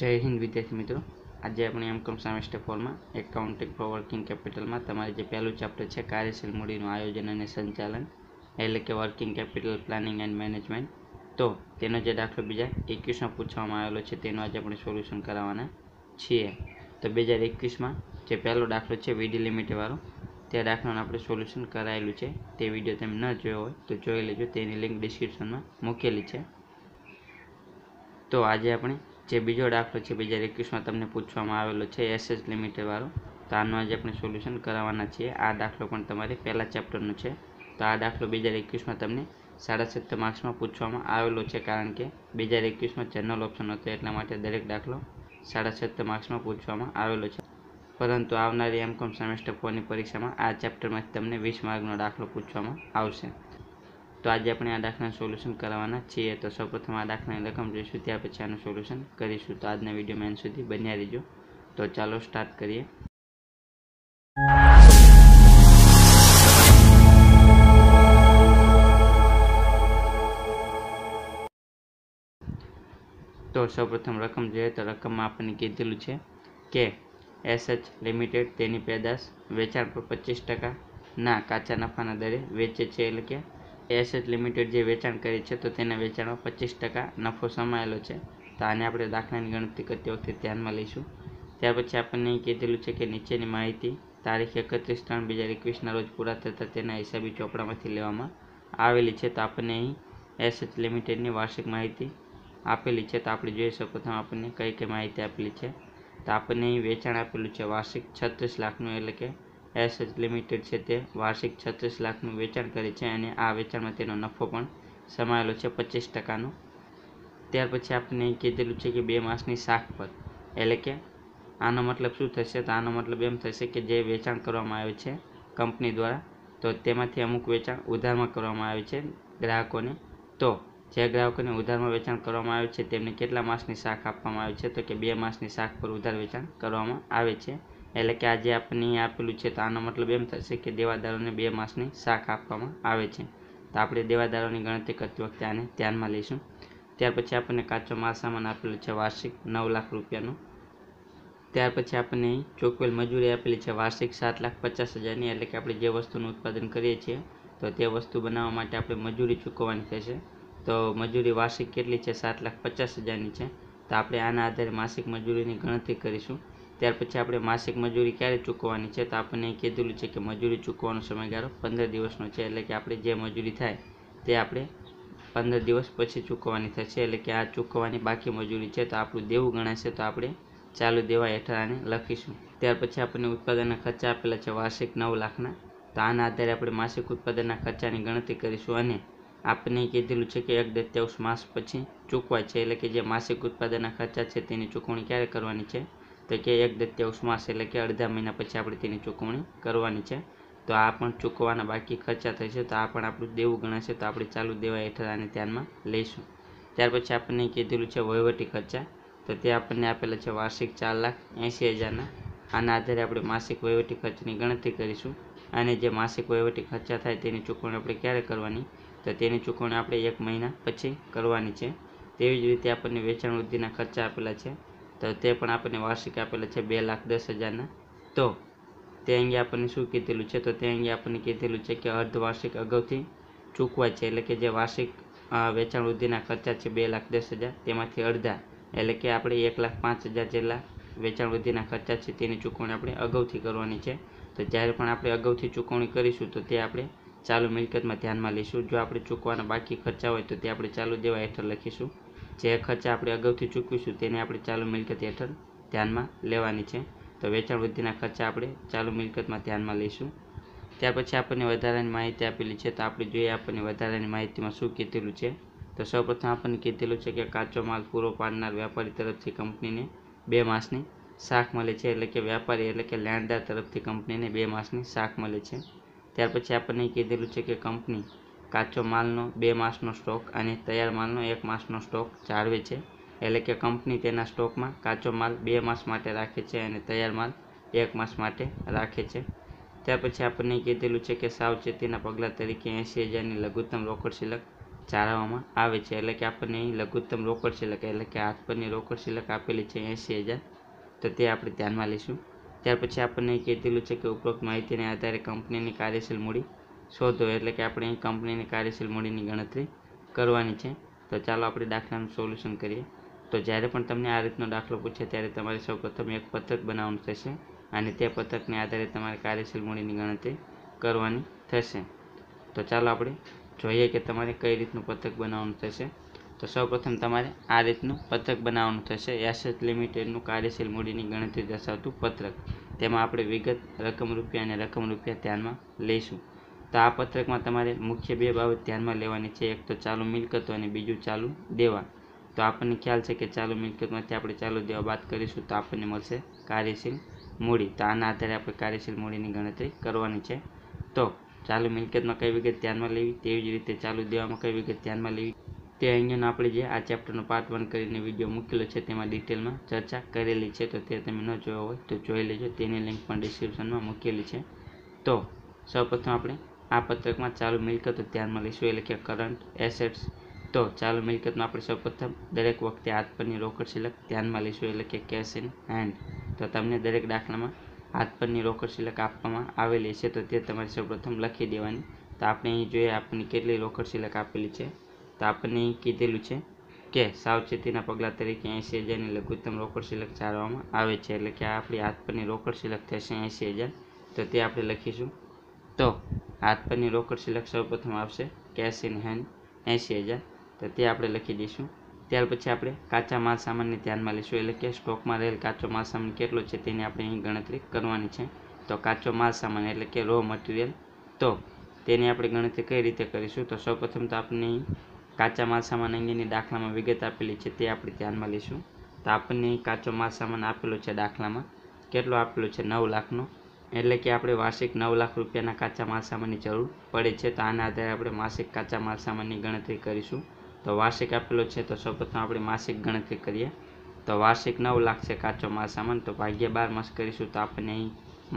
જય હિન્દ વિદ્યાર્થી મિત્રો આજે આપણે એમ કોમ સામે સ્ટેપ ફોરમાં એકાઉન્ટિંગ ફોર વર્કિંગ કેપિટલમાં તમારે જે પહેલું ચેપ્ટર છે કાર્યશીલ મૂડીનું આયોજન અને સંચાલન એટલે કે working capital planning and management તો તેનો જે દાખલો બીજા એકવીસમાં પૂછવામાં આવેલો છે તેનું આજે આપણે સોલ્યુશન કરાવવાના છીએ તો બે હજાર એકવીસમાં જે પહેલો દાખલો છે વીડી લિમિટેડવાળો તે દાખલાનું આપણે સોલ્યુશન કરાયેલું છે તે વિડીયો તમે ન જોયો હોય તો જોઈ લેજો તેની લિંક ડિસ્ક્રિપ્શનમાં મૂકેલી છે તો આજે આપણે જે બીજો દાખલો છે બે હજાર એકવીસમાં તમને પૂછવામાં આવેલો છે એસએસ લિમિટેડવાળો તો આનું આજે આપણે સોલ્યુશન કરાવવાના છીએ આ દાખલો પણ તમારે પહેલા ચેપ્ટરનો છે તો આ દાખલો બે હજાર એકવીસમાં તમને સાડા સત્તર માર્ક્સમાં પૂછવામાં આવેલો છે કારણ કે બે હજાર એકવીસમાં જનરલ ઓપ્શન હતો એટલા માટે દરેક દાખલો સાડા સત્તર માર્ક્સમાં પૂછવામાં આવેલો છે પરંતુ આવનારી એમકોમ સેમેસ્ટર ફોરની પરીક્ષામાં આ ચેપ્ટરમાંથી તમને વીસ માર્કનો દાખલો પૂછવામાં આવશે તો આજે આપણે આ દાખલાનું સોલ્યુશન કરવાના છીએ તો સૌપ્રથમ આ દાખલાની રકમ જોઈશું ત્યાર પછી આનું સોલ્યુશન કરીશું તો આજના વિડીયોમાં એન્ડ સુધી બન્યા રહેજો તો ચાલો સ્ટાર્ટ કરીએ તો સૌપ્રથમ રકમ જોઈએ તો રકમમાં આપણને કીધેલું છે કે એસએચ લિમિટેડ તેની પેદાશ વેચાણ પર પચીસ ટકાના કાચા નફાના દરે વેચે છે એટલે કે એસેટ લિમિટેડ જે વેચાણ કરી છે તો તેના વેચાણમાં પચીસ ટકા નફો સમાયેલો છે તો આને આપણે દાખલાની ગણતરી કરતી વખતે ધ્યાનમાં લઈશું ત્યાર પછી આપણને કીધેલું છે કે નીચેની માહિતી તારીખ એકત્રીસ ત્રણ બે હજાર એકવીસના રોજ પૂરા થતાં તેના હિસાબી ચોપડામાંથી લેવામાં આવેલી છે તો આપણને અહીં એસેટ લિમિટેડની વાર્ષિક માહિતી આપેલી છે તો આપણે જોઈ શકો છો આપણને કઈ કઈ માહિતી આપેલી છે તો આપણને અહીં વેચાણ આપેલું છે વાર્ષિક છત્રીસ લાખનું એટલે કે એસેજ લિમિટેડ છે તે વાર્ષિક છત્રીસ લાખનું વેચાણ કરે છે અને આ વેચાણમાં તેનો નફો પણ સમાયેલો છે પચીસ ટકાનો ત્યાર પછી આપણે કીધેલું છે કે બે માસની શાખ પર એટલે કે આનો મતલબ શું થશે તો આનો મતલબ એમ થશે કે જે વેચાણ કરવામાં આવે છે કંપની દ્વારા તો તેમાંથી અમુક વેચાણ ઉધારમાં કરવામાં આવે છે ગ્રાહકોને તો જે ગ્રાહકોને ઉધારમાં વેચાણ કરવામાં આવે છે તેમને કેટલા માસની શાખ આપવામાં આવે છે તો કે બે માસની શાખ પર ઉધાર વેચાણ કરવામાં આવે છે એટલે કે આજે આપણને આપેલું છે તો આનો મતલબ એમ થશે કે દેવાદારોને બે માસની શાક આપવામાં આવે છે તો આપણે દેવાદારોની ગણતરી કરતી વખતે આને ધ્યાનમાં લઈશું ત્યાર પછી આપણને કાચો માલ સામાન આપેલો છે વાર્ષિક નવ લાખ રૂપિયાનું ત્યાર પછી આપણને ચોકવેલ મજૂરી આપેલી છે વાર્ષિક સાત લાખ પચાસ હજારની એટલે કે આપણે જે વસ્તુનું ઉત્પાદન કરીએ છીએ તો તે વસ્તુ બનાવવા માટે આપણે મજૂરી ચૂકવવાની થશે તો મજૂરી વાર્ષિક કેટલી છે સાત લાખ પચાસ હજારની છે તો આપણે આના આધારે માસિક મજૂરીની ગણતરી કરીશું ત્યાર પછી આપણે માસિક મજૂરી ક્યારે ચૂકવવાની છે તો આપણને કીધેલું છે કે મજૂરી ચૂકવવાનો સમયગાળો પંદર દિવસનો છે એટલે કે આપણે જે મજૂરી થાય તે આપણે પંદર દિવસ પછી ચૂકવવાની થશે એટલે કે આ ચૂકવવાની બાકી મજૂરી છે તો આપણું દેવું ગણાશે તો આપણે ચાલુ દેવા હેઠળ આને લખીશું ત્યાર પછી આપણને ઉત્પાદનના ખર્ચા આપેલા છે વાર્ષિક નવ લાખના તો આના આધારે આપણે માસિક ઉત્પાદનના ખર્ચાની ગણતરી કરીશું અને આપણને કીધેલું છે કે એક દત્યાંશ માસ પછી ચૂકવાય છે એટલે કે જે માસિક ઉત્પાદનના ખર્ચા છે તેની ચૂકવણી ક્યારે કરવાની છે તો કે એક દત્યાંશમાં હશે એટલે કે અડધા મહિના પછી આપણે તેની ચૂકવણી કરવાની છે તો આ પણ ચૂકવવાના બાકી ખર્ચા થશે તો આ પણ આપણું દેવું ગણાશે તો આપણે ચાલુ દેવા હેઠળ આને ધ્યાનમાં લઈશું ત્યાર પછી આપણને કીધેલું છે વહીવટી ખર્ચા તો તે આપણને આપેલા છે વાર્ષિક ચાર લાખ એંસી હજારના આના આધારે આપણે માસિક વહીવટી ખર્ચની ગણતરી કરીશું અને જે માસિક વહીવટી ખર્ચા થાય તેની ચૂકવણી આપણે ક્યારે કરવાની તો તેની ચૂકવણી આપણે એક મહિના પછી કરવાની છે તેવી જ રીતે આપણને વેચાણ વૃદ્ધિના ખર્ચા આપેલા છે તો તે પણ આપણને વાર્ષિક આપેલા છે બે લાખ દસ હજારના તો તે અંગે આપણને શું કીધેલું છે તો તે અંગે આપણને કીધેલું છે કે અર્ધવાર્ષિક અગાઉથી ચૂકવાય છે એટલે કે જે વાર્ષિક વેચાણ વૃદ્ધિના ખર્ચા છે બે લાખ દસ હજાર તેમાંથી અડધા એટલે કે આપણે એક લાખ પાંચ હજાર જેટલા વેચાણ વૃદ્ધિના ખર્ચા છે તેની ચૂકવણી આપણે અગાઉથી કરવાની છે તો જ્યારે પણ આપણે અગાઉથી ચૂકવણી કરીશું તો તે આપણે ચાલુ મિલકતમાં ધ્યાનમાં લઈશું જો આપણે ચૂકવાના બાકી ખર્ચા હોય તો તે આપણે ચાલુ દેવા હેઠળ લખીશું જે ખર્ચ આપણે અગાઉથી ચૂકવીશું તેને આપણે ચાલુ મિલકત હેઠળ ધ્યાનમાં લેવાની છે તો વેચાણ વૃદ્ધિના ખર્ચા આપણે ચાલુ મિલકતમાં ધ્યાનમાં લઈશું ત્યાર પછી આપણને વધારાની માહિતી આપેલી છે તો આપણે જોઈએ આપણને વધારાની માહિતીમાં શું કીધેલું છે તો સૌપ્રથમ આપણને કીધેલું છે કે કાચો માલ પૂરો પાડનાર વેપારી તરફથી કંપનીને બે માસની શાખ મળે છે એટલે કે વેપારી એટલે કે લેણદાર તરફથી કંપનીને બે માસની શાખ મળે છે ત્યાર પછી આપણને કીધેલું છે કે કંપની કાચો માલનો બે માસનો સ્ટોક અને તૈયાર માલનો એક માસનો સ્ટોક જાળવે છે એટલે કે કંપની તેના સ્ટોકમાં કાચો માલ બે માસ માટે રાખે છે અને તૈયાર માલ એક માસ માટે રાખે છે ત્યાર પછી આપણને કીધેલું છે કે સાવચેતીના પગલાં તરીકે એંસી હજારની લઘુત્તમ રોકડ સિલક જાળવવામાં આવે છે એટલે કે આપણને અહીં લઘુત્તમ રોકડ શિલક એટલે કે હાથ પરની રોકડ શિલક આપેલી છે એંસી હજાર તો તે આપણે ધ્યાનમાં લઈશું ત્યાર પછી આપણને કીધેલું છે કે ઉપરોક્ત માહિતીને આધારે કંપનીની કાર્યશીલ મૂડી શોધો એટલે કે આપણે કંપનીની કાર્યશીલ મૂડીની ગણતરી કરવાની છે તો ચાલો આપણે દાખલાનું સોલ્યુશન કરીએ તો જ્યારે પણ તમને આ રીતનો દાખલો પૂછે ત્યારે તમારે સૌપ્રથમ એક પત્રક બનાવવાનું થશે અને તે પત્રકને આધારે તમારે કાર્યશીલ મૂડીની ગણતરી કરવાની થશે તો ચાલો આપણે જોઈએ કે તમારે કઈ રીતનું પત્રક બનાવવાનું થશે તો સૌપ્રથમ તમારે આ રીતનું પત્રક બનાવવાનું થશે એસેટ લિમિટેડનું કાર્યશીલ મૂડીની ગણતરી દર્શાવતું પત્રક તેમાં આપણે વિગત રકમ રૂપિયા અને રકમ રૂપિયા ધ્યાનમાં લઈશું તો આ પત્રકમાં તમારે મુખ્ય બે બાબત ધ્યાનમાં લેવાની છે એક તો ચાલુ મિલકતો અને બીજું ચાલુ દેવા તો આપણને ખ્યાલ છે કે ચાલુ મિલકતમાંથી આપણે ચાલુ દેવા બાદ કરીશું તો આપણને મળશે કાર્યશીલ મૂડી તો આના આધારે આપણે કાર્યશીલ મૂડીની ગણતરી કરવાની છે તો ચાલુ મિલકતમાં કઈ વિગત ધ્યાનમાં લેવી તેવી જ રીતે ચાલુ દેવામાં કઈ વિગત ધ્યાનમાં લેવી તે અહીંયાનો આપણે જે આ ચેપ્ટરનો પાર્ટ વન કરીને વિડીયો મૂકેલો છે તેમાં ડિટેલમાં ચર્ચા કરેલી છે તો તે તમે ન જોયો હોય તો જોઈ લેજો તેની લિંક પણ ડિસ્ક્રિપ્શનમાં મૂકેલી છે તો સૌપ્રથમ આપણે આ પત્રકમાં ચાલુ મિલકતો ધ્યાનમાં લઈશું એટલે કે કરંટ એસેટ્સ તો ચાલુ મિલકતમાં આપણે સૌપ્રથમ દરેક વખતે હાથ પરની રોકડ શિલક ધ્યાનમાં લઈશું એટલે કે કેશ ઇન હેન્ડ તો તમને દરેક દાખલામાં હાથ પરની રોકડ શિલક આપવામાં આવેલી છે તો તે તમારે સૌપ્રથમ લખી દેવાની તો આપણે અહીં જોઈએ આપણને કેટલી રોકડ શિલક આપેલી છે તો આપણને અહીં કીધેલું છે કે સાવચેતીના પગલાં તરીકે એંસી હજારની લઘુત્તમ રોકડ શિલક જાળવવામાં આવે છે એટલે કે આપણી હાથ પરની રોકડ શિલક થશે એંસી હજાર તો તે આપણે લખીશું તો હાથ પરની રોકડ સિલેક્ટ સૌપ્રથમ આવશે કેશ ઇન હેન્ડ એંસી હજાર તો તે આપણે લખી દઈશું ત્યાર પછી આપણે કાચા માલ સામાનને ધ્યાનમાં લઈશું એટલે કે સ્ટોકમાં રહેલ કાચો માલ સામાન કેટલો છે તેની આપણે અહીં ગણતરી કરવાની છે તો કાચો માલ સામાન એટલે કે રો મટીરિયલ તો તેની આપણે ગણતરી કઈ રીતે કરીશું તો સૌપ્રથમ તો આપણે કાચા માલ સામાન અંગેની દાખલામાં વિગત આપેલી છે તે આપણે ધ્યાનમાં લઈશું તો આપણને કાચો માલ સામાન આપેલો છે દાખલામાં કેટલો આપેલો છે નવ લાખનો એટલે કે આપણે વાર્ષિક નવ લાખ રૂપિયાના કાચા માલ જરૂર પડે છે તો આના આધારે આપણે માસિક કાચા માલસામાનની ગણતરી કરીશું તો વાર્ષિક આપેલો છે તો સૌપ્રથમ આપણે માસિક ગણતરી કરીએ તો વાર્ષિક નવ લાખ છે કાચો માલ તો ભાગ્યા બાર માસ કરીશું તો આપણને અહીં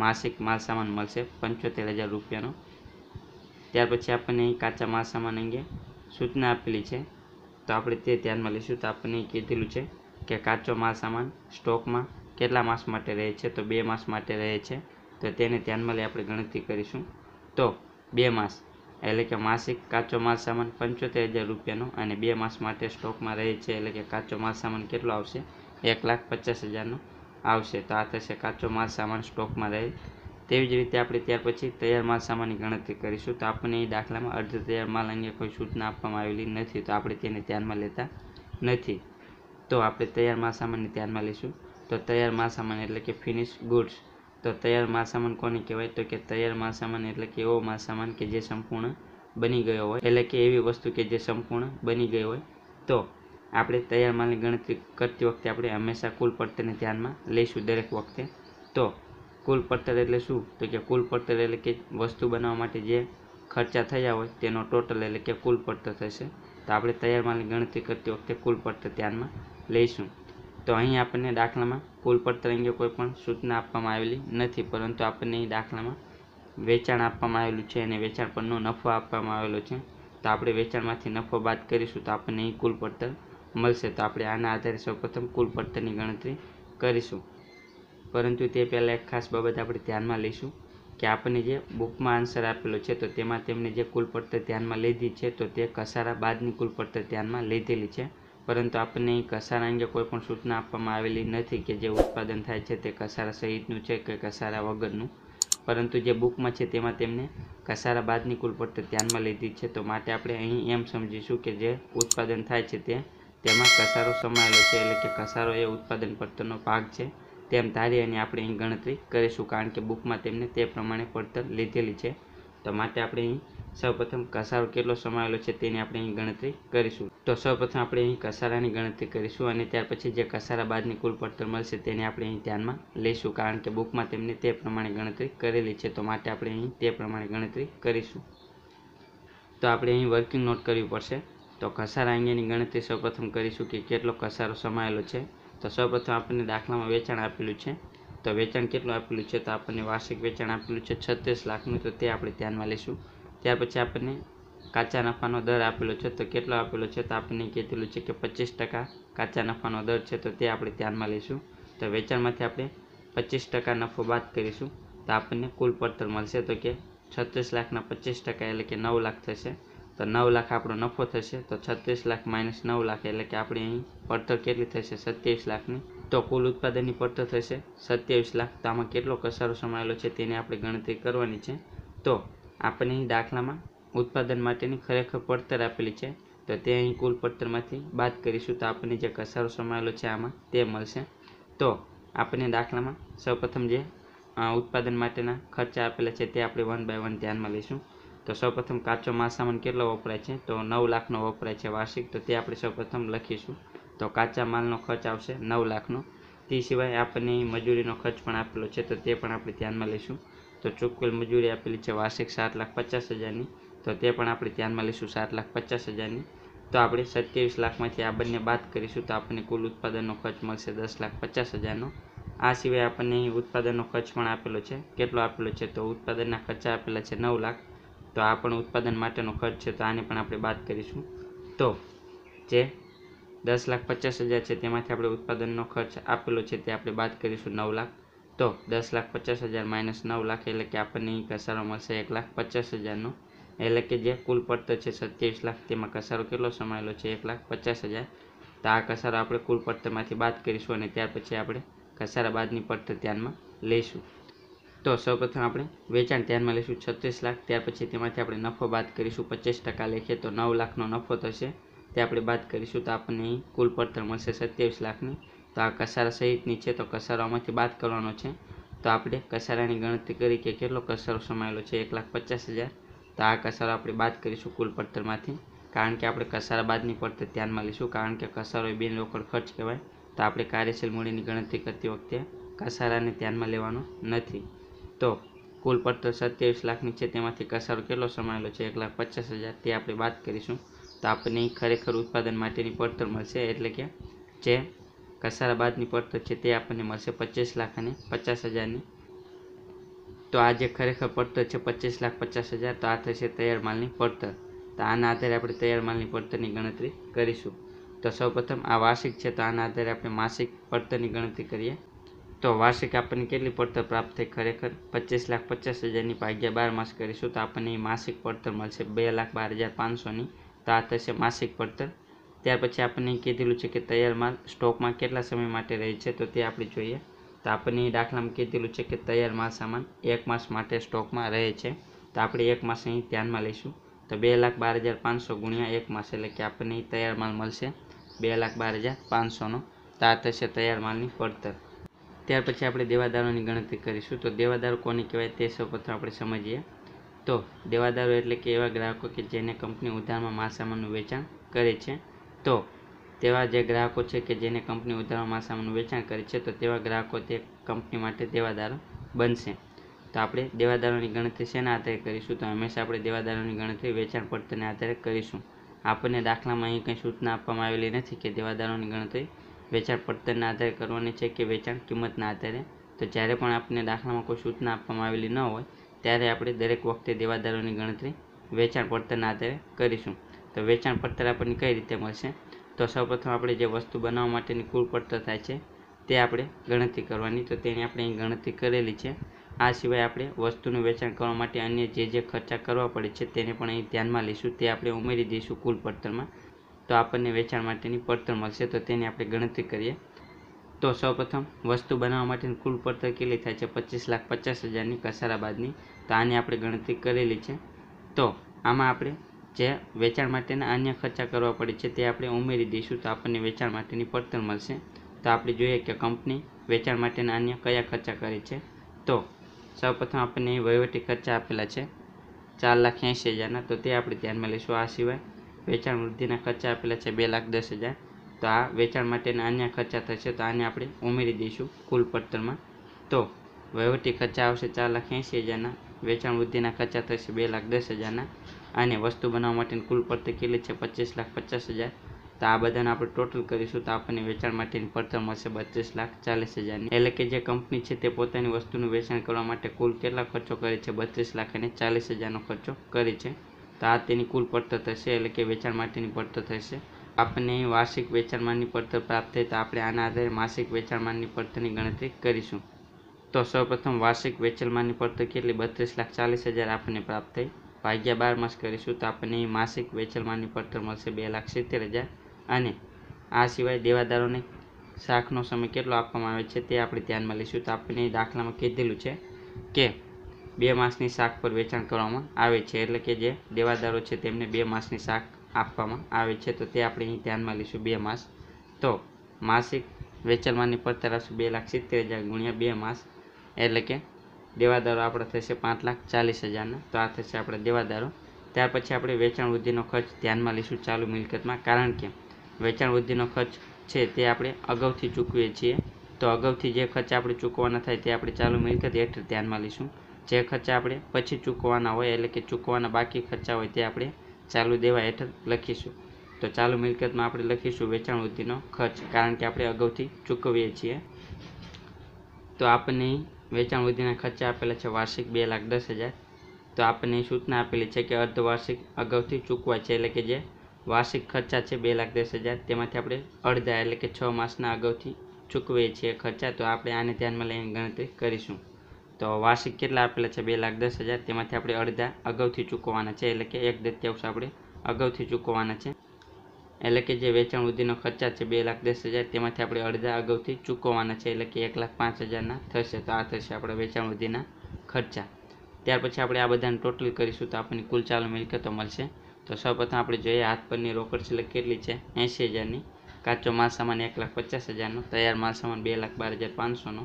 માસિક માલ મળશે પંચોતેર હજાર રૂપિયાનો ત્યાર પછી આપણને અહીં કાચા માલ સામાન અંગે સૂચના આપેલી છે તો આપણે તે ધ્યાનમાં લઈશું તો આપણને કીધેલું છે કે કાચો માલ સામાન સ્ટોકમાં કેટલા માસ માટે રહે છે તો બે માસ માટે રહે છે તો તેને ધ્યાનમાં લઈ આપણે ગણતરી કરીશું તો બે માસ એટલે કે માસિક કાચો માલ સામાન પંચોતેર હજાર રૂપિયાનો અને બે માસ માટે સ્ટોકમાં રહે છે એટલે કે કાચો માલ સામાન કેટલો આવશે એક લાખ પચાસ હજારનો આવશે તો આ થશે કાચો માલ સામાન સ્ટોકમાં રહે તેવી જ રીતે આપણે ત્યાર પછી તૈયાર માલ સામાનની ગણતરી કરીશું તો આપણને એ દાખલામાં અર્ધ તૈયાર માલ અંગે કોઈ સૂચના આપવામાં આવેલી નથી તો આપણે તેને ધ્યાનમાં લેતા નથી તો આપણે તૈયાર માલ સામાનને ધ્યાનમાં લઈશું તો તૈયાર માલ સામાન એટલે કે ફિનિશ ગુડ્સ તો તૈયાર માલસામાન કોને કહેવાય તો કે તૈયાર માલસામાન એટલે કે એવો માલસામાન કે જે સંપૂર્ણ બની ગયો હોય એટલે કે એવી વસ્તુ કે જે સંપૂર્ણ બની ગઈ હોય તો આપણે તૈયાર માલની ગણતરી કરતી વખતે આપણે હંમેશા કુલ પડતરને ધ્યાનમાં લઈશું દરેક વખતે તો કુલ પડતર એટલે શું તો કે કુલ પડતર એટલે કે વસ્તુ બનાવવા માટે જે ખર્ચા થયા હોય તેનો ટોટલ એટલે કે કુલ પડતર થશે તો આપણે તૈયાર માલની ગણતરી કરતી વખતે કુલ પડતર ધ્યાનમાં લઈશું તો અહીં આપણને દાખલામાં પુલ પડતર અંગે કોઈપણ સૂચના આપવામાં આવેલી નથી પરંતુ આપણને અહીં દાખલામાં વેચાણ આપવામાં આવેલું છે અને વેચાણ પરનો નફો આપવામાં આવેલો છે તો આપણે વેચાણમાંથી નફો બાદ કરીશું તો આપણને અહીં કુલ પડતર મળશે તો આપણે આના આધારે સૌપ્રથમ કુલ પડતરની ગણતરી કરીશું પરંતુ તે પહેલાં એક ખાસ બાબત આપણે ધ્યાનમાં લઈશું કે આપણને જે બુકમાં આન્સર આપેલો છે તો તેમાં તેમણે જે કુલ પડતર ધ્યાનમાં લીધી છે તો તે કસારા બાદની કુલ પડતર ધ્યાનમાં લીધેલી છે પરંતુ આપણને કસારા અંગે કોઈ પણ સૂચના આપવામાં આવેલી નથી કે જે ઉત્પાદન થાય છે તે કસારા સહિતનું છે કે કસારા વગરનું પરંતુ જે બુકમાં છે તેમાં તેમણે કસારા બાદની કુલ પડતર ધ્યાનમાં લીધી છે તો માટે આપણે અહીં એમ સમજીશું કે જે ઉત્પાદન થાય છે તે તેમાં કસારો સમાયેલો છે એટલે કે કસારો એ ઉત્પાદન પડતરનો ભાગ છે તેમ ધારી અને આપણે અહીં ગણતરી કરીશું કારણ કે બુકમાં તેમને તે પ્રમાણે પડતર લીધેલી છે તો માટે આપણે અહીં સૌપ્રથમ કસારો કેટલો સમાયેલો છે તેની આપણે અહીં ગણતરી કરીશું તો સૌપ્રથમ આપણે અહીં કસારાની ગણતરી કરીશું અને ત્યાર પછી જે કસારા બાદની કુલ પડતર મળશે તેને આપણે અહીં ધ્યાનમાં લઈશું કારણ કે બુકમાં તેમને તે પ્રમાણે ગણતરી કરેલી છે તો માટે આપણે અહીં તે પ્રમાણે ગણતરી કરીશું તો આપણે અહીં વર્કિંગ નોટ કરવી પડશે તો ઘસારા અહીંયાની ગણતરી સૌપ્રથમ કરીશું કે કેટલો ઘસારો સમાયેલો છે તો સૌપ્રથમ આપણને દાખલામાં વેચાણ આપેલું છે તો વેચાણ કેટલું આપેલું છે તો આપણને વાર્ષિક વેચાણ આપેલું છે છત્રીસ લાખનું તો તે આપણે ધ્યાનમાં લઈશું ત્યાર પછી આપણને કાચા નફાનો દર આપેલો છે તો કેટલો આપેલો છે તો આપણને કીધેલું છે કે પચીસ ટકા કાચા નફાનો દર છે તો તે આપણે ધ્યાનમાં લઈશું તો વેચાણમાંથી આપણે પચીસ ટકા નફો બાદ કરીશું તો આપણને કુલ પડતર મળશે તો કે છત્રીસ લાખના પચીસ ટકા એટલે કે નવ લાખ થશે તો નવ લાખ આપણો નફો થશે તો છત્રીસ લાખ માઇનસ નવ લાખ એટલે કે આપણે અહીં પડતર કેટલી થશે સત્યાવીસ લાખની તો કુલ ઉત્પાદનની પડતર થશે સત્યાવીસ લાખ તો આમાં કેટલો કસારો સમાયેલો છે તેની આપણે ગણતરી કરવાની છે તો આપણને દાખલામાં ઉત્પાદન માટેની ખરેખર પડતર આપેલી છે તો તે અહીં કુલ પડતરમાંથી બાદ કરીશું તો આપણને જે કસારો સમાયેલો છે આમાં તે મળશે તો આપણને દાખલામાં સૌપ્રથમ જે ઉત્પાદન માટેના ખર્ચા આપેલા છે તે આપણે વન બાય વન ધ્યાનમાં લઈશું તો સૌપ્રથમ કાચો માલ કેટલો વપરાય છે તો નવ લાખનો વપરાય છે વાર્ષિક તો તે આપણે સૌપ્રથમ લખીશું તો કાચા માલનો ખર્ચ આવશે નવ લાખનો તે સિવાય આપણને મજૂરીનો ખર્ચ પણ આપેલો છે તો તે પણ આપણે ધ્યાનમાં લઈશું તો ચૂકવેલ મજૂરી આપેલી છે વાર્ષિક સાત લાખ પચાસ હજારની તો તે પણ આપણે ધ્યાનમાં લઈશું સાત લાખ પચાસ હજારની તો આપણે સત્યાવીસ લાખમાંથી આ બંને બાદ કરીશું તો આપણને કુલ ઉત્પાદનનો ખર્ચ મળશે દસ લાખ પચાસ હજારનો આ સિવાય આપણને અહીં ઉત્પાદનનો ખર્ચ પણ આપેલો છે કેટલો આપેલો છે તો ઉત્પાદનના ખર્ચા આપેલા છે નવ લાખ તો આ પણ ઉત્પાદન માટેનો ખર્ચ છે તો આને પણ આપણે બાદ કરીશું તો જે દસ લાખ પચાસ હજાર છે તેમાંથી આપણે ઉત્પાદનનો ખર્ચ આપેલો છે તે આપણે બાદ કરીશું નવ લાખ તો દસ લાખ પચાસ હજાર માઇનસ નવ લાખ એટલે કે આપણને ઘસારો મળશે એક લાખ પચાસ હજારનો એટલે કે જે કુલ પડતર છે સત્યાવીસ લાખ તેમાં ઘસારો કેટલો સમાયેલો છે એક લાખ પચાસ હજાર તો આ ઘસારો આપણે કુલ પડતરમાંથી બાદ કરીશું અને ત્યાર પછી આપણે ઘસારા બાદની પડતર ધ્યાનમાં લઈશું તો સૌપ્રથમ આપણે વેચાણ ધ્યાનમાં લઈશું છત્રીસ લાખ ત્યાર પછી તેમાંથી આપણે નફો બાદ કરીશું પચીસ ટકા લેખે તો નવ લાખનો નફો થશે તે આપણે વાત કરીશું તો આપણને કુલ પડતર મળશે સત્યાવીસ લાખની તો આ કસારા સહિતની છે તો કસારોમાંથી બાદ કરવાનો છે તો આપણે કસારાની ગણતરી કરી કે કેટલો કસારો સમાયેલો છે એક લાખ પચાસ હજાર તો આ કસારો આપણે બાદ કરીશું કુલ પડતરમાંથી કારણ કે આપણે કસારા બાદની પડતર ધ્યાનમાં લઈશું કારણ કે કસારો એ બિન ખર્ચ કહેવાય તો આપણે કાર્યશીલ મૂડીની ગણતરી કરતી વખતે કસારાને ધ્યાનમાં લેવાનો નથી તો કુલ પડતર સત્યાવીસ લાખની છે તેમાંથી કસારો કેટલો સમાયેલો છે એક લાખ પચાસ હજાર તે આપણે વાત કરીશું તો આપણને ખરેખર ઉત્પાદન માટેની પડતર મળશે એટલે કે જે ઘસારા બાદની પડતર છે તે આપણને મળશે પચીસ લાખ અને પચાસ હજારની તો આ જે ખરેખર પડતર છે પચીસ લાખ પચાસ હજાર તો આ થશે તૈયાર માલની પડતર તો આના આધારે આપણે તૈયાર માલની પડતરની ગણતરી કરીશું તો સૌપ્રથમ આ વાર્ષિક છે તો આના આધારે આપણે માસિક પડતરની ગણતરી કરીએ તો વાર્ષિક આપણને કેટલી પડતર પ્રાપ્ત થઈ ખરેખર પચીસ લાખ પચાસ હજારની ભાગ્યા બાર માસ કરીશું તો આપણને માસિક પડતર મળશે બે લાખ બાર હજાર પાંચસોની તો આ થશે માસિક પડતર ત્યાર પછી આપણને કીધેલું છે કે તૈયાર માલ સ્ટોકમાં કેટલા સમય માટે રહે છે તો તે આપણે જોઈએ તો આપણને દાખલામાં કીધેલું છે કે તૈયાર માલ સામાન એક માસ માટે સ્ટોકમાં રહે છે તો આપણે એક માસ અહીં ધ્યાનમાં લઈશું તો બે લાખ બાર હજાર પાંચસો ગુણ્યા એક માસ એટલે કે આપણને તૈયાર માલ મળશે બે લાખ બાર હજાર પાંચસોનો તો આ થશે તૈયાર માલની પડતર ત્યાર પછી આપણે દેવાદારોની ગણતરી કરીશું તો દેવાદારો કોને કહેવાય તે સૌપ્રથમ આપણે સમજીએ તો દેવાદારો એટલે કે એવા ગ્રાહકો કે જેને કંપની ઉધારમાં માસામાનું વેચાણ કરે છે તો તેવા જે ગ્રાહકો છે કે જેને કંપની ઉધારમાં માલ વેચાણ કરે છે તો તેવા ગ્રાહકો તે કંપની માટે દેવાદારો બનશે તો આપણે દેવાદારોની ગણતરી શેના આધારે કરીશું તો હંમેશા આપણે દેવાદારોની ગણતરી વેચાણ પડતરના આધારે કરીશું આપણને દાખલામાં અહીં કંઈ સૂચના આપવામાં આવેલી નથી કે દેવાદારોની ગણતરી વેચાણ પડતરના આધારે કરવાની છે કે વેચાણ કિંમતના આધારે તો જ્યારે પણ આપણને દાખલામાં કોઈ સૂચના આપવામાં આવેલી ન હોય ત્યારે આપણે દરેક વખતે દેવાદારોની ગણતરી વેચાણ પડતરના આધારે કરીશું તો વેચાણ પડતર આપણને કઈ રીતે મળશે તો સૌપ્રથમ આપણે જે વસ્તુ બનાવવા માટેની કુલ પડતર થાય છે તે આપણે ગણતરી કરવાની તો તેની આપણે અહીં ગણતરી કરેલી છે આ સિવાય આપણે વસ્તુનું વેચાણ કરવા માટે અન્ય જે જે ખર્ચા કરવા પડે છે તેને પણ અહીં ધ્યાનમાં લઈશું તે આપણે ઉમેરી દઈશું કુલ પડતરમાં તો આપણને વેચાણ માટેની પડતર મળશે તો તેની આપણે ગણતરી કરીએ તો સૌપ્રથમ વસ્તુ બનાવવા માટેની કુલ પડતર કેટલી થાય છે પચીસ લાખ પચાસ હજારની કસારા બાદની તો આની આપણે ગણતરી કરેલી છે તો આમાં આપણે જે વેચાણ માટેના અન્ય ખર્ચા કરવા પડે છે તે આપણે ઉમેરી દઈશું તો આપણને વેચાણ માટેની પડતર મળશે તો આપણે જોઈએ કે કંપની વેચાણ માટેના અન્ય કયા ખર્ચા કરે છે તો સૌપ્રથમ આપણને વહીવટી ખર્ચા આપેલા છે ચાર લાખ એંશી હજારના તો તે આપણે ધ્યાનમાં લઈશું આ સિવાય વેચાણ વૃદ્ધિના ખર્ચા આપેલા છે બે લાખ દસ હજાર તો આ વેચાણ માટેના અન્ય ખર્ચા થશે તો આને આપણે ઉમેરી દઈશું કુલ પડતરમાં તો વહીવટી ખર્ચા આવશે ચાર લાખ એંસી હજારના વેચાણ વૃદ્ધિના ખર્ચા થશે બે લાખ દસ હજારના અને વસ્તુ બનાવવા માટેની કુલ પડતર કેટલી છે પચીસ લાખ પચાસ હજાર તો આ બધાને આપણે ટોટલ કરીશું તો આપણને વેચાણ માટેની પડતર મળશે બત્રીસ લાખ ચાલીસ હજારની એટલે કે જે કંપની છે તે પોતાની વસ્તુનું વેચાણ કરવા માટે કુલ કેટલા ખર્ચો કરે છે બત્રીસ લાખ અને ચાલીસ હજારનો ખર્ચો કરે છે તો આ તેની કુલ પડતર થશે એટલે કે વેચાણ માટેની પડતર થશે આપણને વાર્ષિક વેચાણમાંની પડતર પ્રાપ્ત થાય તો આપણે આના આધારે માસિક વેચાણમાંની પડતરની ગણતરી કરીશું તો સૌપ્રથમ વાર્ષિક વેચાણમાંની પડતર કેટલી બત્રીસ લાખ ચાલીસ હજાર આપણને પ્રાપ્ત થઈ ભાગ્યા બાર માસ કરીશું તો આપણને માસિક વેચાણમાંની પડતર મળશે બે લાખ સિત્તેર હજાર અને આ સિવાય દેવાદારોને શાખનો સમય કેટલો આપવામાં આવે છે તે આપણે ધ્યાનમાં લઈશું તો આપણને દાખલામાં કીધેલું છે કે બે માસની શાક પર વેચાણ કરવામાં આવે છે એટલે કે જે દેવાદારો છે તેમને બે માસની શાક આપવામાં આવે છે તો તે આપણે અહીં ધ્યાનમાં લઈશું બે માસ તો માસિક વેચાણમાંની પડતર આવશે બે લાખ સિત્તેર હજાર ગુણ્યા બે માસ એટલે કે દેવાદારો આપણો થશે પાંચ લાખ ચાલીસ હજારના તો આ થશે આપણે દેવાદારો ત્યાર પછી આપણે વેચાણ વૃદ્ધિનો ખર્ચ ધ્યાનમાં લઈશું ચાલુ મિલકતમાં કારણ કે વેચાણ વૃદ્ધિનો ખર્ચ છે તે આપણે અગાઉથી ચૂકવીએ છીએ તો અગાઉથી જે ખર્ચ આપણે ચૂકવાના થાય તે આપણે ચાલુ મિલકત હેઠળ ધ્યાનમાં લઈશું જે ખર્ચા આપણે પછી ચૂકવાના હોય એટલે કે ચૂકવાના બાકી ખર્ચા હોય તે આપણે ચાલુ દેવા હેઠળ લખીશું તો ચાલુ મિલકતમાં આપણે લખીશું વેચાણ વૃદ્ધિનો ખર્ચ કારણ કે આપણે અગાઉથી ચૂકવીએ છીએ તો આપણને વેચાણ વૃદ્ધિના ખર્ચા આપેલા છે વાર્ષિક બે લાખ દસ હજાર તો આપણને સૂચના આપેલી છે કે અર્ધવાર્ષિક અગાઉથી ચૂકવા છે એટલે કે જે વાર્ષિક ખર્ચા છે બે લાખ દસ હજાર તેમાંથી આપણે અડધા એટલે કે છ માસના અગાઉથી ચૂકવીએ છીએ ખર્ચા તો આપણે આને ધ્યાનમાં લઈને ગણતરી કરીશું તો વાર્ષિક કેટલા આપેલા છે બે લાખ દસ હજાર તેમાંથી આપણે અડધા અગાઉથી ચૂકવવાના છે એટલે કે એક દત્યાંશ આપણે અગાઉથી ચૂકવવાના છે એટલે કે જે વેચાણ સુધીનો ખર્ચા છે બે લાખ દસ હજાર તેમાંથી આપણે અડધા અગાઉથી ચૂકવવાના છે એટલે કે એક લાખ પાંચ હજારના થશે તો આ થશે આપણે વેચાણ સુધીના ખર્ચા ત્યાર પછી આપણે આ બધાને ટોટલ કરીશું તો આપણને કુલ ચાલુ મિલકતો મળશે તો સૌપ્રથમ આપણે જોઈએ હાથ પરની રોકડ સિલક કેટલી છે એંશી હજારની કાચો માલ સામાન એક લાખ પચાસ હજારનો તૈયાર માલ સામાન બે લાખ બાર હજાર પાંચસોનો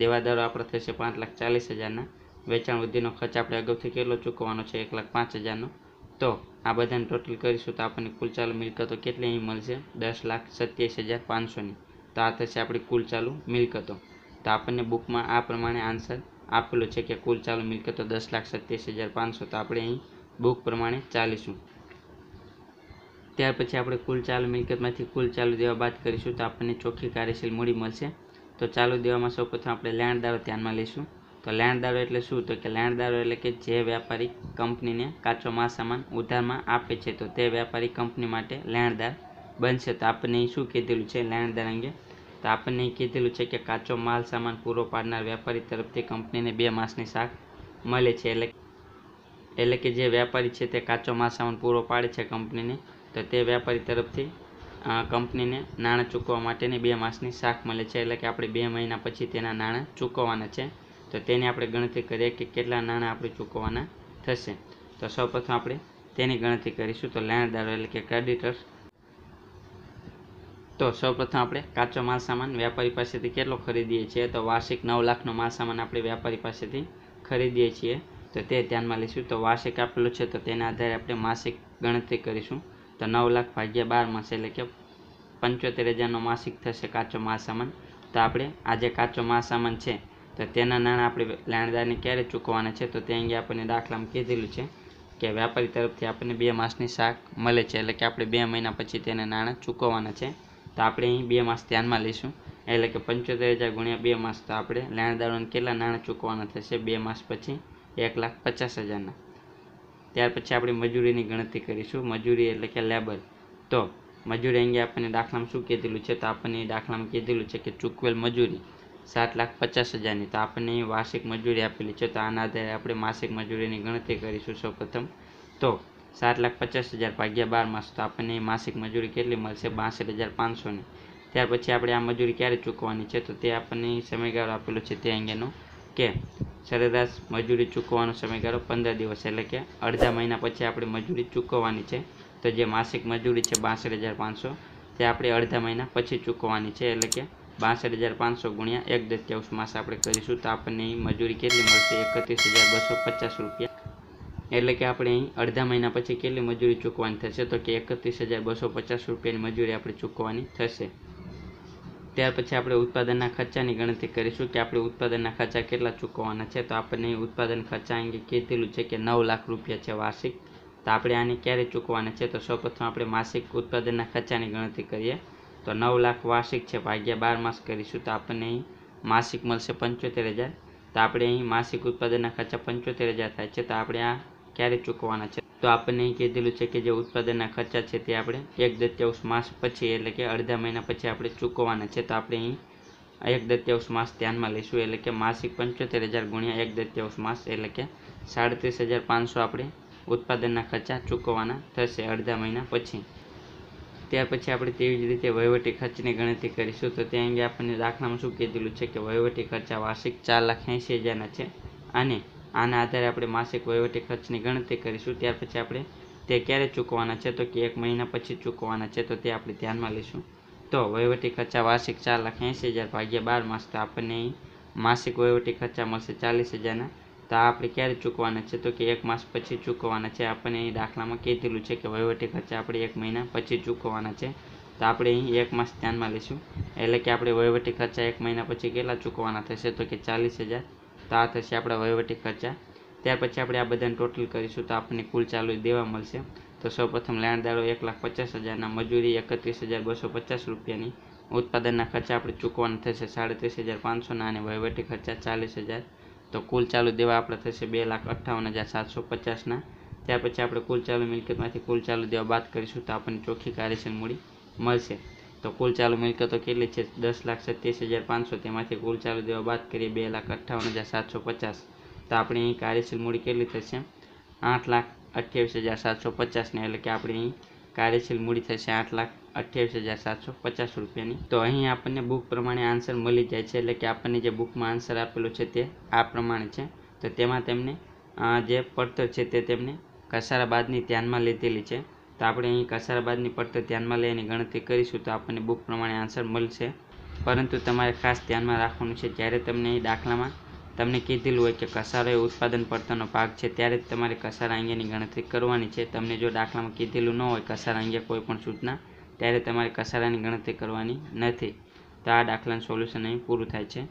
દેવાદારો આપણે થશે પાંચ લાખ ચાલીસ હજારના વેચાણ વૃદ્ધિનો ખર્ચ આપણે અગાઉથી કેટલો ચૂકવવાનો છે એક લાખ પાંચ હજારનો તો આ બધાને ટોટલ કરીશું તો આપણને કુલ ચાલુ મિલકતો કેટલી અહીં મળશે દસ લાખ સત્યાવીસ હજાર પાંચસોની તો આ થશે આપણી કુલ ચાલુ મિલકતો તો આપણને બુકમાં આ પ્રમાણે આન્સર આપેલો છે કે કુલ ચાલુ મિલકતો દસ લાખ સત્યાવીસ હજાર પાંચસો તો આપણે અહીં બુક પ્રમાણે ચાલીશું ત્યાર પછી આપણે કુલ ચાલુ મિલકતમાંથી કુલ ચાલુ દેવા બાદ કરીશું તો આપણને ચોખ્ખી કાર્યશીલ મૂડી મળશે તો ચાલુ દેવામાં સૌપ્રથમ આપણે લેણદારો ધ્યાનમાં લઈશું તો લેણદારો એટલે શું તો કે લેણદારો એટલે કે જે વ્યાપારી કંપનીને કાચો માલ સામાન ઉધારમાં આપે છે તો તે વ્યાપારી કંપની માટે લેણદાર બનશે તો આપણને શું કીધેલું છે લેણદાર અંગે તો આપણને કીધેલું છે કે કાચો માલ સામાન પૂરો પાડનાર વેપારી તરફથી કંપનીને બે માસની શાક મળે છે એટલે એટલે કે જે વેપારી છે તે કાચો માલ સામાન પૂરો પાડે છે કંપનીને તો તે વેપારી તરફથી કંપનીને નાણાં ચૂકવવા માટેની બે માસની શાખ મળે છે એટલે કે આપણે બે મહિના પછી તેના નાણાં ચૂકવવાના છે તો તેની આપણે ગણતરી કરીએ કે કેટલા નાણાં આપણે ચૂકવવાના થશે તો સૌપ્રથમ આપણે તેની ગણતરી કરીશું તો લેણદારો એટલે કે ક્રેડિટર્સ તો સૌપ્રથમ આપણે કાચો માલ સામાન વેપારી પાસેથી કેટલો ખરીદીએ છીએ તો વાર્ષિક નવ લાખનો માલ સામાન આપણે વેપારી પાસેથી ખરીદીએ છીએ તો તે ધ્યાનમાં લઈશું તો વાર્ષિક આપેલું છે તો તેના આધારે આપણે માસિક ગણતરી કરીશું તો નવ લાખ ભાગ્યા બાર માસ એટલે કે પંચોતેર હજારનો માસિક થશે કાચો માસામાન તો આપણે આજે કાચો મહાસામાન છે તો તેના નાણાં આપણે લેણદારને ક્યારે ચૂકવવાના છે તો તે અંગે આપણને દાખલામાં કીધેલું છે કે વ્યાપારી તરફથી આપણને બે માસની શાક મળે છે એટલે કે આપણે બે મહિના પછી તેને નાણાં ચૂકવવાના છે તો આપણે અહીં બે માસ ધ્યાનમાં લઈશું એટલે કે પંચોતેર હજાર ગુણ્યા બે માસ તો આપણે લેણદારોને કેટલા નાણાં ચૂકવવાના થશે બે માસ પછી એક લાખ પચાસ હજારના ત્યાર પછી આપણે મજૂરીની ગણતરી કરીશું મજૂરી એટલે કે લેબર તો મજૂરી અંગે આપણને દાખલામાં શું કીધેલું છે તો આપણને દાખલામાં કીધેલું છે કે ચૂકવેલ મજૂરી સાત લાખ પચાસ હજારની તો આપણને વાર્ષિક મજૂરી આપેલી છે તો આના આધારે આપણે માસિક મજૂરીની ગણતરી કરીશું સૌપ્રથમ તો સાત લાખ પચાસ હજાર ભાગ્યા બાર માસ તો આપણને માસિક મજૂરી કેટલી મળશે બાસઠ હજાર પાંચસોની ત્યાર પછી આપણે આ મજૂરી ક્યારે ચૂકવવાની છે તો તે આપણને સમયગાળો આપેલો છે તે અંગેનો કે સરેરાશ મજૂરી ચૂકવવાનો સમયગાળો પંદર દિવસ એટલે કે અડધા મહિના પછી આપણે મજૂરી ચૂકવવાની છે તો જે માસિક મજૂરી છે બાસઠ હજાર પાંચસો તે આપણે અડધા મહિના પછી ચૂકવવાની છે એટલે કે બાસઠ હજાર પાંચસો ગુણ્યા એક દત્યાંશ માસ આપણે કરીશું તો આપણને અહીં મજૂરી કેટલી મળશે એકત્રીસ હજાર બસો પચાસ રૂપિયા એટલે કે આપણે અહીં અડધા મહિના પછી કેટલી મજૂરી ચૂકવાની થશે તો કે એકત્રીસ હજાર બસો પચાસ રૂપિયાની મજૂરી આપણે ચૂકવવાની થશે ત્યાર પછી આપણે ઉત્પાદનના ખર્ચાની ગણતરી કરીશું કે આપણે ઉત્પાદનના ખર્ચા કેટલા ચૂકવવાના છે તો આપણને ઉત્પાદન ખર્ચા અંગે કીધેલું છે કે નવ લાખ રૂપિયા છે વાર્ષિક તો આપણે આને ક્યારે ચૂકવવાના છે તો સૌપ્રથમ આપણે માસિક ઉત્પાદનના ખર્ચાની ગણતરી કરીએ તો નવ લાખ વાર્ષિક છે ભાગ્યા બાર માસ કરીશું તો આપણને માસિક મળશે પંચોતેર હજાર તો આપણે અહીં માસિક ઉત્પાદનના ખર્ચા પંચોતેર હજાર થાય છે તો આપણે આ ક્યારે ચૂકવાના છે તો આપણને અહીં કીધેલું છે કે જે ઉત્પાદનના ખર્ચા છે તે આપણે એક દત્યાંશ માસ પછી એટલે કે અડધા મહિના પછી આપણે ચૂકવવાના છે તો આપણે અહીં એક દત્યાઉસ માસ ધ્યાનમાં લઈશું એટલે કે માસિક પંચોતેર હજાર ગુણ્યા એક દત્યાંશ માસ એટલે કે સાડત્રીસ હજાર પાંચસો આપણે ઉત્પાદનના ખર્ચા ચૂકવવાના થશે અડધા મહિના પછી ત્યાર પછી આપણે તેવી જ રીતે વહીવટી ખર્ચની ગણતરી કરીશું તો ત્યાં અંગે આપણને દાખલામાં શું કીધેલું છે કે વહીવટી ખર્ચા વાર્ષિક ચાર લાખ એંસી હજારના છે અને આના આધારે આપણે માસિક વહીવટી ખર્ચની ગણતરી કરીશું ત્યાર પછી આપણે તે ક્યારે ચૂકવાના છે તો કે એક મહિના પછી ચૂકવાના છે તો તે આપણે ધ્યાનમાં લઈશું તો વહીવટી ખર્ચા વાર્ષિક ચાર લાખ એંસી હજાર ભાગ્યા બાર માસ તો આપણને માસિક વહીવટી ખર્ચા મળશે ચાલીસ હજારના તો આપણે ક્યારે ચૂકવાના છે તો કે એક માસ પછી ચૂકવાના છે આપણને અહીં દાખલામાં કીધેલું છે કે વહીવટી ખર્ચા આપણે એક મહિના પછી ચૂકવાના છે તો આપણે અહીં એક માસ ધ્યાનમાં લઈશું એટલે કે આપણે વહીવટી ખર્ચા એક મહિના પછી કેટલા ચૂકવાના થશે તો કે ચાલીસ હજાર તો આ થશે આપણા વહીવટી ખર્ચા ત્યાર પછી આપણે આ બધાને ટોટલ કરીશું તો આપણને કુલ ચાલુ દેવા મળશે તો સૌપ્રથમ લેણદારો એક લાખ પચાસ હજારના મજૂરી એકત્રીસ હજાર બસો પચાસ રૂપિયાની ઉત્પાદનના ખર્ચા આપણે ચૂકવાના થશે સાડત્રીસ હજાર પાંચસોના અને વહીવટી ખર્ચા ચાલીસ હજાર તો કુલ ચાલુ દેવા આપણે થશે બે લાખ અઠ્ઠાવન હજાર સાતસો પચાસના ત્યાર પછી આપણે કુલ ચાલુ મિલકતમાંથી કુલ ચાલુ દેવા બાદ કરીશું તો આપણને ચોખ્ખી કાર્યશીલ મૂડી મળશે તો કુલ ચાલુ મિલકતો કેટલી છે દસ લાખ સત્યાવીસ હજાર પાંચસો તેમાંથી કુલ ચાલુ દેવા બાદ કરીએ બે લાખ અઠ્ઠાવન હજાર સાતસો પચાસ તો આપણી અહીં કાર્યશીલ મૂડી કેટલી થશે આઠ લાખ અઠ્યાવીસ હજાર સાતસો પચાસને એટલે કે આપણી કાર્યશીલ મૂડી થશે આઠ લાખ અઠ્યાવીસ હજાર સાતસો પચાસ રૂપિયાની તો અહીં આપણને બુક પ્રમાણે આન્સર મળી જાય છે એટલે કે આપણને જે બુકમાં આન્સર આપેલો છે તે આ પ્રમાણે છે તો તેમાં તેમને જે પડતર છે તે તેમને કસારા બાદની ધ્યાનમાં લીધેલી છે તો આપણે અહીં કસારાબાદની પડતર ધ્યાનમાં લઈને ગણતરી કરીશું તો આપણને બુક પ્રમાણે આન્સર મળશે પરંતુ તમારે ખાસ ધ્યાનમાં રાખવાનું છે જ્યારે તમને અહીં દાખલામાં તમને કીધેલું હોય કે કસારો એ ઉત્પાદન પડતરનો ભાગ છે ત્યારે જ તમારે કસારા અંગેની ગણતરી કરવાની છે તમને જો દાખલામાં કીધેલું ન હોય કસારા અંગે કોઈપણ સૂચના ત્યારે તમારે કસારાની ગણતરી કરવાની નથી તો આ દાખલાનું સોલ્યુશન અહીં પૂરું થાય છે